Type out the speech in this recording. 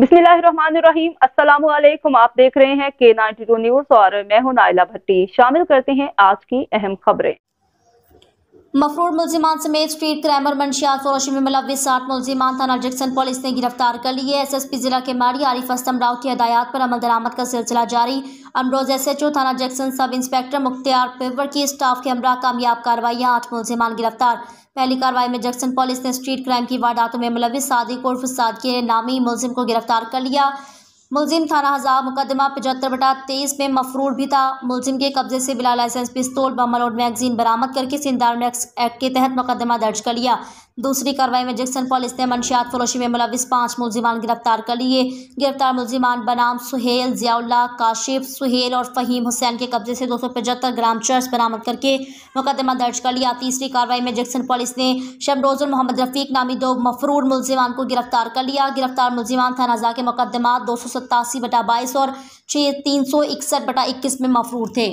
बिस्मिल्लाहिर्रहमानिर्रहीम अस्सलाम वालेकुम आप देख रहे हैं के नाइनटी न्यूज और मैं हूं नाइला भट्टी शामिल करते हैं आज की अहम खबरें मफरूर मुलजिमान समेत स्ट्रीट क्राइमर मंशियात फरोशी में मुलविस साठ मुलजिमान थाना जैक्सन पुलिस ने गिरफ्तार कर लिए एस एस पी जिला के मारी आरिफ असम राव की हदायत पर अमल दरामद का सिलसिला जारी अमरोज एस एच ओ थाना जैक्सन सब इंस्पेक्टर मुख्तियार पेवर की स्टाफ के हमरा कामयाब कार्रवाई आठ मुलजिमान गिरफ्तार पहली कार्रवाई में जक्सन पुलिस ने स्ट्रीट क्राइम की वारदातों में मुलविस सादिक उर्फ साद के नामी मुलजिम को गिरफ्तार कर लिया मुलजिम थाना हजार मुकदमा पचहत्तर बटा तेईस में मफरूर भी था मुलजिम के कब्जे से बिला लाइसेंस पिस्तौल बमल और मैगजीन बरामद करके सिंधार एक्ट के तहत मुकदमा दर्ज कर लिया दूसरी कार्रवाई में जैक्सन पुलिस ने मंशियात फरोशी में मुलविस पांच मुलजिमान गिरफ्तार कर लिए गिरफ्तार मुलजिमान बनाम सुहेल जियाउल्ला काशिफ सुहेल और फहीम हुसैन के कब्जे से दो सौ पचहत्तर ग्राम चर्च बरामद करके मुकदमा दर्ज कर लिया तीसरी कार्रवाई में जैक्सन पुलिस ने शमरोजुल मोहम्मद रफीक नामी दो मफरूर मुलजिमान को गिरफ्तार कर लिया गिरफ्तार मुलजिमान थाना जा के मुकदमा दो सौ सतासी बटा बाईस और छः तीन सौ इकसठ बटा इक्कीस में मफरूर थे